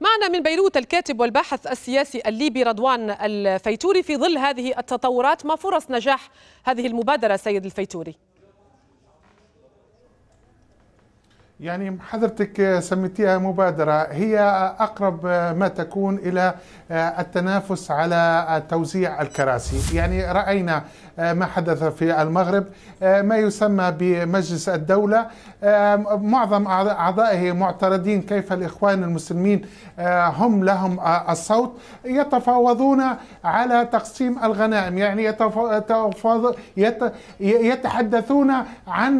معنا من بيروت الكاتب والباحث السياسي الليبي رضوان الفيتوري في ظل هذه التطورات ما فرص نجاح هذه المبادرة سيد الفيتوري؟ يعني حضرتك سميتيها مبادرة هي أقرب ما تكون إلى التنافس على توزيع الكراسي يعني رأينا ما حدث في المغرب ما يسمى بمجلس الدولة معظم أعضائه معترضين كيف الإخوان المسلمين هم لهم الصوت يتفاوضون على تقسيم الغنائم يعني يتحدثون عن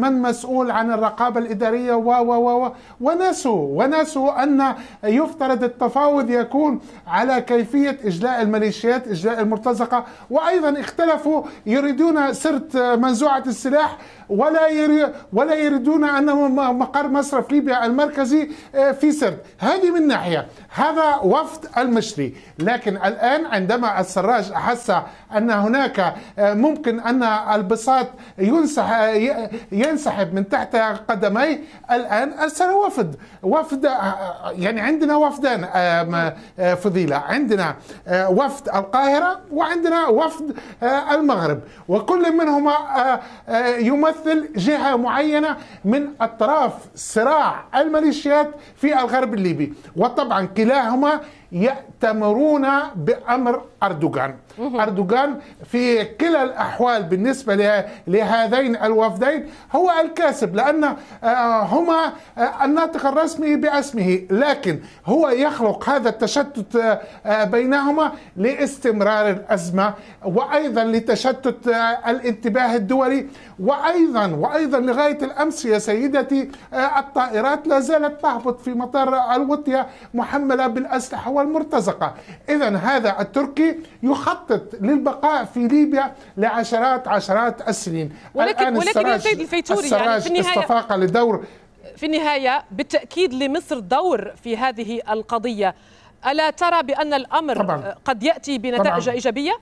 من مسؤول عن الرقابة الاداريه و و و ونسوا ونسوا ان يفترض التفاوض يكون على كيفيه اجلاء الميليشيات اجلاء المرتزقه وايضا اختلفوا يريدون سرت منزوعه السلاح ولا ولا يريدون ان مقر مصرف ليبيا المركزي آه، في سرت هذه من ناحيه هذا وفد المشري لكن الان عندما السراج احس ان هناك آه، ممكن ان البساط ينسحب من تحت قدمه معي الان ارسل وفد وفد آه، آه، يعني عندنا وفدان آه، فضيله عندنا وفد القاهره وعندنا وفد المغرب وكل منهما يمثل جهه معينه من اطراف صراع الميليشيات في الغرب الليبي وطبعا كلاهما يأتمرون بأمر أردوغان أردوغان في كلا الأحوال بالنسبة لهذين الوفدين هو الكاسب لأن آه، هما آه، الناطق الرسمي باسمه لكن هو يخلق هذا التشتت آه، بينهما لاستمرار الأزمة وأيضا لتشتت الانتباه الدولي وأيضا وأيضا لغاية الأمس يا سيدتي الطائرات لا زالت تهبط في مطار الوطية محملة بالأسلحة والمرتزقة إذا هذا التركي يخطط للبقاء في ليبيا لعشرات عشرات السنين ولكن, ولكن السيد الفيتوري السراج يعني في النهاية استفاق لدور في النهاية بالتأكيد لمصر دور في هذه القضية ألا ترى بأن الأمر طبعا. قد يأتي بنتائج طبعا. إيجابية؟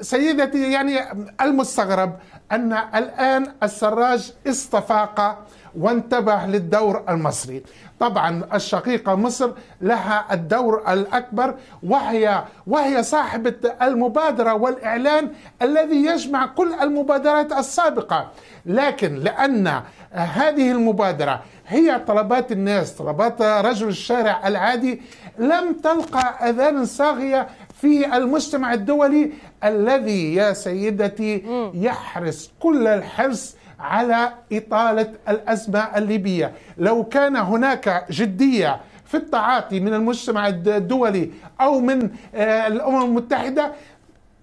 سيدتي يعني المستغرب أن الآن السراج استفاق وانتبه للدور المصري طبعا الشقيقة مصر لها الدور الأكبر وهي وهي صاحبة المبادرة والإعلان الذي يجمع كل المبادرات السابقة لكن لأن هذه المبادرة هي طلبات الناس طلبات رجل الشارع العادي لم تلقى أذان صاغية في المجتمع الدولي الذي يا سيدتي يحرص كل الحرص على إطالة الأزمة الليبية لو كان هناك جدية في التعاطي من المجتمع الدولي أو من آه، الأمم المتحدة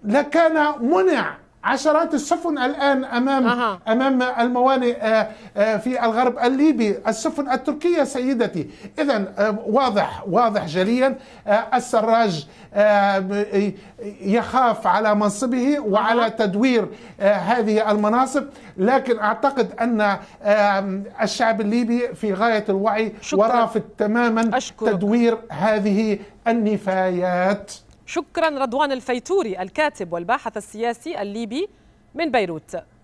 لكان منع عشرات السفن الان امام أه. امام الموانئ آه، آه، في الغرب الليبي، السفن التركيه سيدتي، اذا آه، واضح واضح جليا السراج يخاف على منصبه وعلى تدوير هذه المناصب، لكن اعتقد ان الشعب الليبي في غايه الوعي شكرا. ورافض تماما أشكرك. تدوير هذه النفايات. شكرا رضوان الفيتوري الكاتب والباحث السياسي الليبي من بيروت